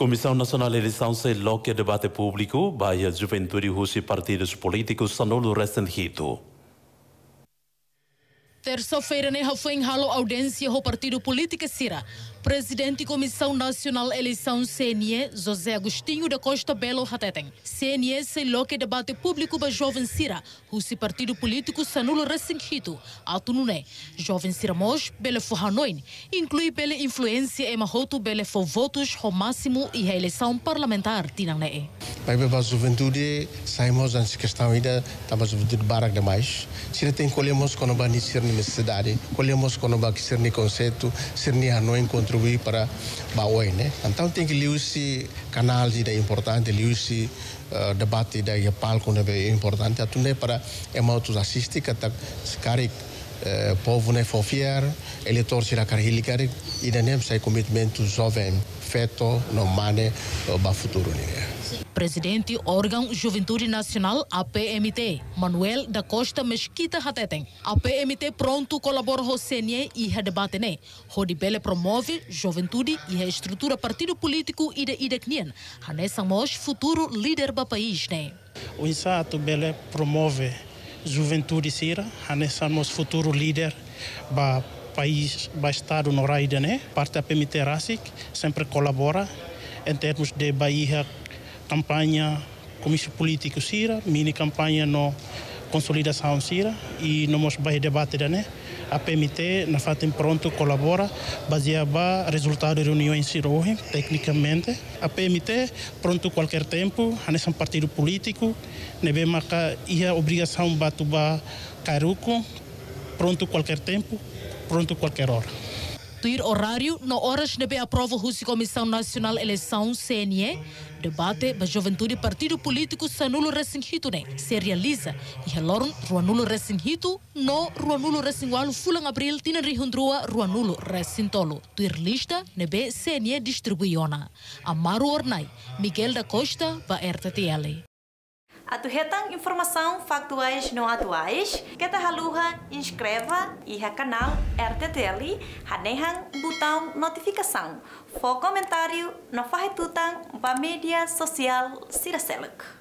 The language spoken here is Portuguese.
Comissão Nacional de Eleição sem loque debate público, baia Juventude Russa e partidos políticos anula o restante Terça-feira, né, foi em halo audiência ao Partido Política Cira. Presidente Comissão Nacional Eleição CNE, José Agostinho da Costa Belo Hateten. CNE se loque debate público para Jovem Cira, o partido político Sanulo Ressentido, Alto Nuné. Jovem Cira Mos, Bele for inclui Bele influência e Mahoto Bele for votos, ao máximo e eleição parlamentar, tinané. Tapi a juventude, saímos antes que questão ainda estamos a juventude barak demais. Se Sira tem colhemos quando ba iniciar ser ni necessidade, colhemos quando ba que ser ni conceito, se ni a não contribuir para a oi, né? Então tem que liusi canal é importante, liusi uh, eh, debate da ia palco é importante, tudo para é mau tu assistir kata tá, sekarang Uh, eh, povo ne fofier, eleitor será tira karhilikar, ina nem sai commitmento jovem feto no mane uh, eh, ba futuro ni. Presidente órgão Juventude Nacional APMT, Manuel da Costa Mesquita Hateteng. APMT pronto colabora com o Rossenie e redebate ne. Rodibele promove juventude e a estrutura partido político e de idecnien. Hanessa Mos futuro líder do país O Insato Bele promove juventude sira a nosso futuro líder do país do estado no raida né parte permiterasic sempre colabora em termos de Bahia campanha comício político sira mini campanha no consolidação sira e no nosso debate né a PMT na fato em pronto colabora baseado no resultado de reuniões hoje, tecnicamente. A PMT pronto qualquer tempo, a um partido político, neve marca e a obrigação batuba caruco pronto qualquer tempo, pronto qualquer hora instituir horário no horas na aprova Rússia Comissão Nacional Eleição CNE. Debate da juventude partido político Sanulo Resinhito né? se realiza e relorn Ruanulo Resinhito no Ruanulo Resingualo Fulan Abril tina rihundrua Ruanulo Resintolo. Tuir lista nebe CNE distribuiona. Amaru Ornai, Miguel da Costa, ba RTTL. A atuhetang informação factuais não atuais, kata haluha inscreva e ha canal RTTL hanehang botão notificação. For comentário no farretutang ba mídia social Siraseluk.